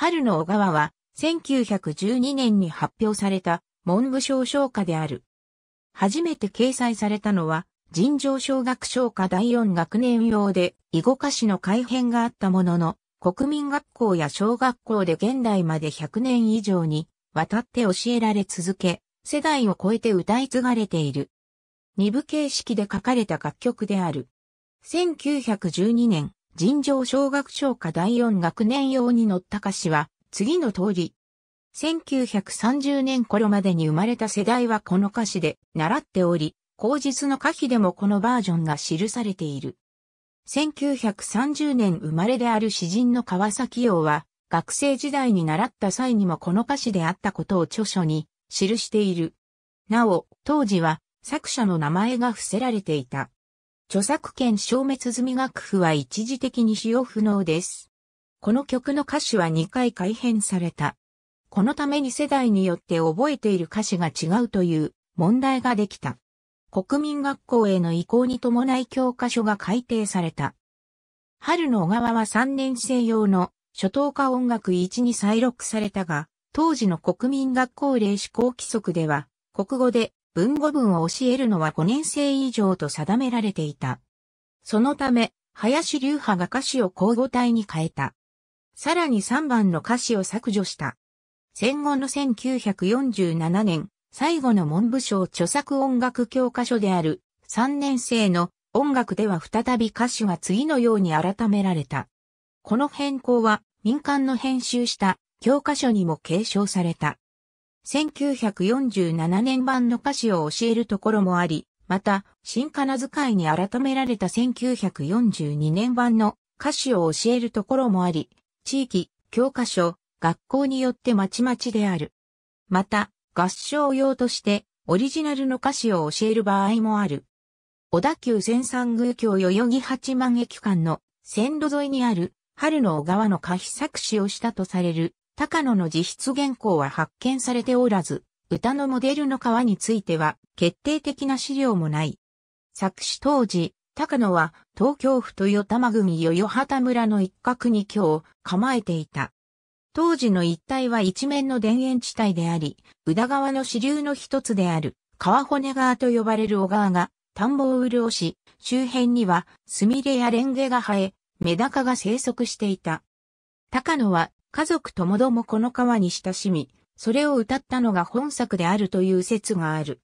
春の小川は、1912年に発表された文部省唱歌である。初めて掲載されたのは、尋常小学唱歌第4学年用で、囲碁歌詞の改編があったものの、国民学校や小学校で現代まで100年以上に渡って教えられ続け、世代を超えて歌い継がれている。二部形式で書かれた楽曲である。1912年、尋常小学小科第4学年用に載った歌詞は、次の通り。1930年頃までに生まれた世代はこの歌詞で習っており、後日の歌詞でもこのバージョンが記されている。1930年生まれである詩人の川崎洋は、学生時代に習った際にもこの歌詞であったことを著書に記している。なお、当時は作者の名前が伏せられていた。著作権消滅済み楽譜は一時的に使用不能です。この曲の歌詞は2回改変された。このために世代によって覚えている歌詞が違うという問題ができた。国民学校への移行に伴い教科書が改訂された。春の小川は3年生用の初等科音楽1に再録されたが、当時の国民学校令施行規則では、国語で文語文を教えるのは5年生以上と定められていた。そのため、林流派が歌詞を交互体に変えた。さらに3番の歌詞を削除した。戦後の1947年、最後の文部省著作音楽教科書である3年生の音楽では再び歌詞は次のように改められた。この変更は民間の編集した教科書にも継承された。1947年版の歌詞を教えるところもあり、また、新仮名遣いに改められた1942年版の歌詞を教えるところもあり、地域、教科書、学校によってまちまちである。また、合唱用としてオリジナルの歌詞を教える場合もある。小田急千三宮橋代々木八幡駅間の線路沿いにある春の小川の歌詞作詞をしたとされる高野の自筆原稿は発見されておらず、歌のモデルの川については決定的な資料もない。作詞当時、高野は東京府豊玉組与与畑村の一角に今日構えていた。当時の一帯は一面の田園地帯であり、宇田川の支流の一つである川骨川と呼ばれる小川が田んぼを潤し、周辺にはスミレやレンゲが生え、メダカが生息していた。高野は家族ともどもこの川に親しみ、それを歌ったのが本作であるという説がある。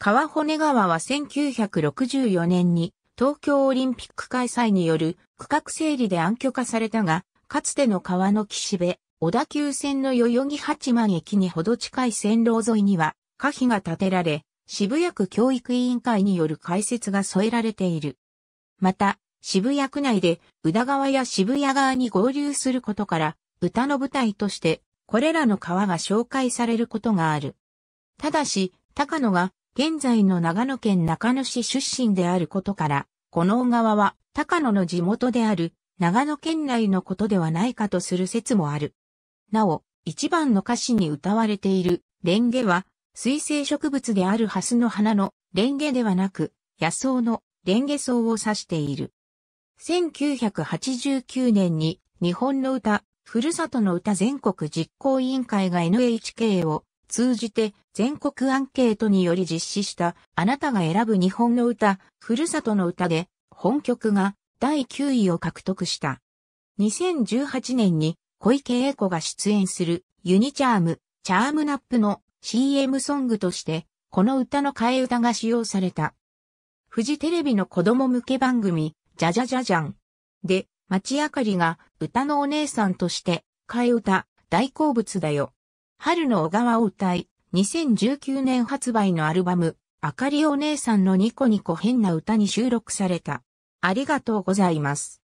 川骨川は1964年に東京オリンピック開催による区画整理で暗渠化されたが、かつての川の岸辺、小田急線の代々木八幡駅にほど近い線路沿いには、可否が建てられ、渋谷区教育委員会による開設が添えられている。また、渋谷区内で、宇田川や渋谷側に合流することから、歌の舞台として、これらの川が紹介されることがある。ただし、高野が現在の長野県中野市出身であることから、この小川は高野の地元である長野県内のことではないかとする説もある。なお、一番の歌詞に歌われているレンゲは、水生植物であるハスの花のレンゲではなく、野草のレンゲ草を指している。1989年に日本の歌、ふるさとの歌全国実行委員会が NHK を通じて全国アンケートにより実施したあなたが選ぶ日本の歌、ふるさとの歌で本曲が第9位を獲得した。2018年に小池栄子が出演するユニチャーム、チャームナップの CM ソングとしてこの歌の替え歌が使用された。フジテレビの子供向け番組、ジャジャジャジャンで町あかりが歌のお姉さんとして、替え歌、大好物だよ。春の小川を歌い、2019年発売のアルバム、あかりお姉さんのニコニコ変な歌に収録された。ありがとうございます。